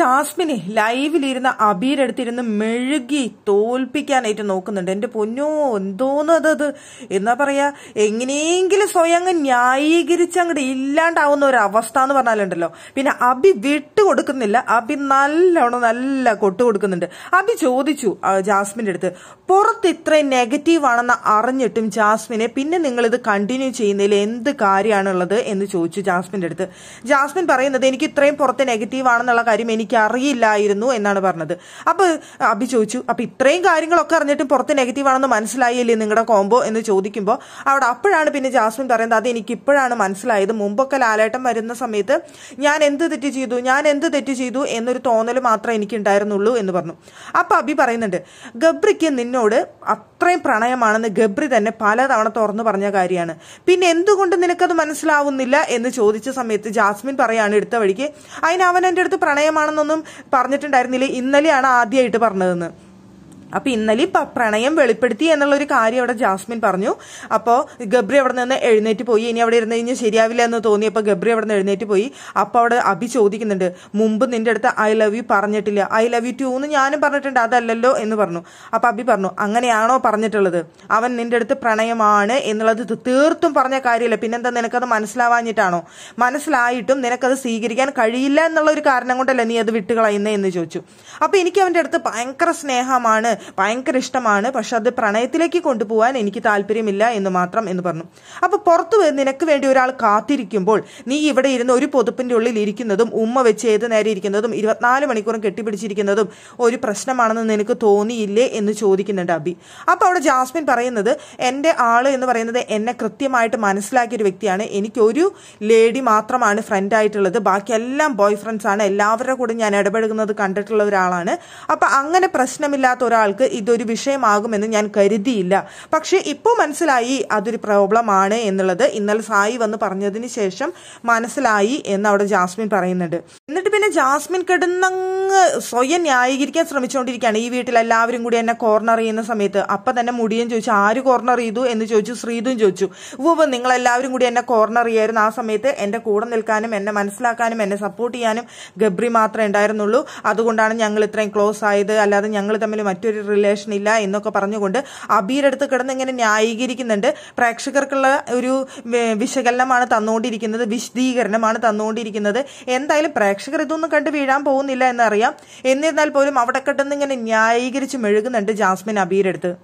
ജാസ്മിനെ ലൈവിലിരുന്ന് അബീരെടുത്തിരുന്ന് മെഴുകി തോൽപ്പിക്കാനായിട്ട് നോക്കുന്നുണ്ട് എന്റെ പൊന്നോ എന്തോന്നത് അത് എന്നാ പറയാ എങ്ങനെയെങ്കിലും സ്വയം അങ്ങ് ഇല്ലാണ്ടാവുന്ന ഒരു അവസ്ഥ എന്ന് പറഞ്ഞാലുണ്ടല്ലോ പിന്നെ അബി വിട്ടുകൊടുക്കുന്നില്ല അബി നല്ലോണം നല്ല കൊട്ടു കൊടുക്കുന്നുണ്ട് അബി ചോദിച്ചു ജാസ്മിന്റെ അടുത്ത് പുറത്ത് ഇത്രയും നെഗറ്റീവ് ആണെന്ന് അറിഞ്ഞിട്ടും ജാസ്മിനെ പിന്നെ നിങ്ങൾ ഇത് കണ്ടിന്യൂ ചെയ്യുന്നതിൽ എന്ത് കാര്യമാണുള്ളത് എന്ന് ചോദിച്ചു ജാസ്മിന്റെ അടുത്ത് ജാസ്മിൻ പറയുന്നത് എനിക്ക് ഇത്രയും പുറത്ത് നെഗറ്റീവ് ആണെന്നുള്ള കാര്യം എനിക്ക് അറിയില്ലായിരുന്നു എന്നാണ് പറഞ്ഞത് അപ്പോൾ അബി ചോദിച്ചു അപ്പോൾ ഇത്രയും കാര്യങ്ങളൊക്കെ അറിഞ്ഞിട്ടും പുറത്ത് നെഗറ്റീവാണെന്ന് മനസ്സിലായില്ലേ നിങ്ങളുടെ കോംബോ എന്ന് ചോദിക്കുമ്പോൾ അവിടെ അപ്പോഴാണ് പിന്നെ ജാസ്മിൻ പറയുന്നത് അത് എനിക്ക് ഇപ്പോഴാണ് മനസ്സിലായത് മുമ്പൊക്കെ ലാലേട്ടം വരുന്ന സമയത്ത് ഞാൻ എന്ത് തെറ്റ് ചെയ്തു ഞാൻ എന്ത് തെറ്റ് ചെയ്തു എന്നൊരു തോന്നൽ മാത്രമേ എനിക്ക് ഉണ്ടായിരുന്നുള്ളൂ എന്ന് പറഞ്ഞു അപ്പോൾ അബി പറയുന്നുണ്ട് ഗബ്രിക്ക് നിന്നോട് അത്രയും പ്രണയമാണെന്ന് ഗബ്രി തന്നെ പലതവണ തുറന്നു പറഞ്ഞ കാര്യമാണ് പിന്നെ എന്തുകൊണ്ട് നിനക്കത് മനസ്സിലാവുന്നില്ല എന്ന് ചോദിച്ച സമയത്ത് ജാസ്മിൻ പറയാണ് എടുത്ത വഴിക്ക് അതിന് അവൻ എൻ്റെ അടുത്ത് പ്രണയമാണ് ആണെന്നൊന്നും പറഞ്ഞിട്ടുണ്ടായിരുന്നില്ല ഇന്നലെയാണ് ആദ്യമായിട്ട് പറഞ്ഞതെന്ന് അപ്പൊ ഇന്നലെ പ്രണയം വെളിപ്പെടുത്തി എന്നുള്ള ഒരു കാര്യം അവിടെ ജാസ്മിൻ പറഞ്ഞു അപ്പോൾ ഗബ്രി അവിടെ നിന്ന് എഴുന്നേറ്റ് പോയി ഇനി അവിടെ ഇരുന്ന് കഴിഞ്ഞാൽ ശരിയാവില്ല എന്ന് തോന്നി അപ്പൊ ഗബ്രി അവിടെ നിന്ന് എഴുന്നേറ്റ് പോയി അപ്പോൾ അവിടെ അഭി ചോദിക്കുന്നുണ്ട് മുമ്പ് നിന്റെ അടുത്ത് ഐ ലവ് യു പറഞ്ഞിട്ടില്ല ഐ ലവ് യു ടു എന്ന് ഞാനും പറഞ്ഞിട്ടുണ്ട് അതല്ലല്ലോ എന്ന് പറഞ്ഞു അപ്പോൾ അഭി പറഞ്ഞു അങ്ങനെയാണോ പറഞ്ഞിട്ടുള്ളത് അവൻ നിന്റെ അടുത്ത് പ്രണയമാണ് എന്നുള്ളത് തീർത്തും പറഞ്ഞ കാര്യമല്ല പിന്നെന്താ നിനക്കത് മനസ്സിലാവാഞ്ഞിട്ടാണോ മനസ്സിലായിട്ടും നിനക്കത് സ്വീകരിക്കാൻ കഴിയില്ല എന്നുള്ള ഒരു കാരണം കൊണ്ടല്ല നീ അത് വിട്ടുകളയുന്നേ എന്ന് ചോദിച്ചു അപ്പോൾ എനിക്ക് അവന്റെ അടുത്ത് ഭയങ്കര സ്നേഹമാണ് ഭയങ്കര ഇഷ്ടമാണ് പക്ഷെ അത് പ്രണയത്തിലേക്ക് കൊണ്ടുപോകാൻ എനിക്ക് താല്പര്യമില്ല എന്ന് മാത്രം എന്ന് പറഞ്ഞു അപ്പോൾ പുറത്തു നിനക്ക് വേണ്ടി ഒരാൾ കാത്തിരിക്കുമ്പോൾ നീ ഇവിടെ ഇരുന്ന് ഒരു പൊതുപ്പിന്റെ ഉള്ളിൽ ഇരിക്കുന്നതും ഉമ്മ വെച്ച് ഏത് നേരെ ഇരിക്കുന്നതും ഇരുപത്തിനാല് മണിക്കൂറും കെട്ടിപ്പിടിച്ചിരിക്കുന്നതും ഒരു പ്രശ്നമാണെന്ന് നിനക്ക് തോന്നിയില്ലേ എന്ന് ചോദിക്കുന്നുണ്ട് അബി അപ്പോൾ അവിടെ ജാസ്മിൻ പറയുന്നത് എൻ്റെ ആള് എന്ന് പറയുന്നത് എന്നെ കൃത്യമായിട്ട് മനസ്സിലാക്കിയ ഒരു വ്യക്തിയാണ് എനിക്കൊരു ലേഡി മാത്രമാണ് ഫ്രണ്ട് ആയിട്ടുള്ളത് ബാക്കി എല്ലാം ബോയ് ഫ്രണ്ട്സ് ആണ് എല്ലാവരുടെ കൂടെ ഞാൻ ഇടപഴകുന്നത് കണ്ടിട്ടുള്ള ഒരാളാണ് അപ്പൊ അങ്ങനെ പ്രശ്നമില്ലാത്ത ഒരാൾ ഒരാൾക്ക് ഇതൊരു വിഷയമാകുമെന്ന് ഞാൻ കരുതിയില്ല പക്ഷേ ഇപ്പോൾ മനസ്സിലായി അതൊരു പ്രോബ്ലമാണ് എന്നുള്ളത് ഇന്നലെ സായി വന്ന് പറഞ്ഞതിന് ശേഷം മനസ്സിലായി എന്ന് അവിടെ ജാസ്മിൻ പറയുന്നുണ്ട് എന്നിട്ട് പിന്നെ ജാസ്മിൻ കിടന്നങ്ങ് സ്വയം ന്യായീകരിക്കാൻ ശ്രമിച്ചുകൊണ്ടിരിക്കുകയാണ് ഈ വീട്ടിൽ എല്ലാവരും കൂടി എന്നെ കോർണർ ചെയ്യുന്ന സമയത്ത് അപ്പം തന്നെ മുടിയൻ ചോദിച്ചു ആര് കോർണർ ചെയ്തു എന്ന് ചോദിച്ചു ശ്രീതും ചോദിച്ചു ഉവ്വ് നിങ്ങൾ എല്ലാവരും കൂടി എന്നെ കോർണർ ചെയ്യായിരുന്നു ആ സമയത്ത് എൻ്റെ കൂടെ നിൽക്കാനും എന്നെ മനസ്സിലാക്കാനും എന്നെ സപ്പോർട്ട് ചെയ്യാനും ഗബ്രി മാത്രമേ ഉണ്ടായിരുന്നുള്ളൂ അതുകൊണ്ടാണ് ഞങ്ങൾ ഇത്രയും ക്ലോസ് ആയത് അല്ലാതെ ഞങ്ങൾ തമ്മിൽ മറ്റൊരു ഒരു റിലേഷൻ ഇല്ല എന്നൊക്കെ പറഞ്ഞുകൊണ്ട് അബിയുടെ അടുത്ത് കിടന്ന് ഇങ്ങനെ ന്യായീകരിക്കുന്നുണ്ട് പ്രേക്ഷകർക്കുള്ള ഒരു വിശകലനമാണ് തന്നുകൊണ്ടിരിക്കുന്നത് വിശദീകരണമാണ് തന്നുകൊണ്ടിരിക്കുന്നത് എന്തായാലും പ്രേക്ഷകർ ഇതൊന്നും കണ്ട് വീഴാൻ പോകുന്നില്ല എന്നറിയാം എന്നിരുന്നാൽ പോലും അവിടെ കിടന്ന് ഇങ്ങനെ ന്യായീകരിച്ച് മെഴുകുന്നുണ്ട് ജാസ്മിൻ അബിയുടെ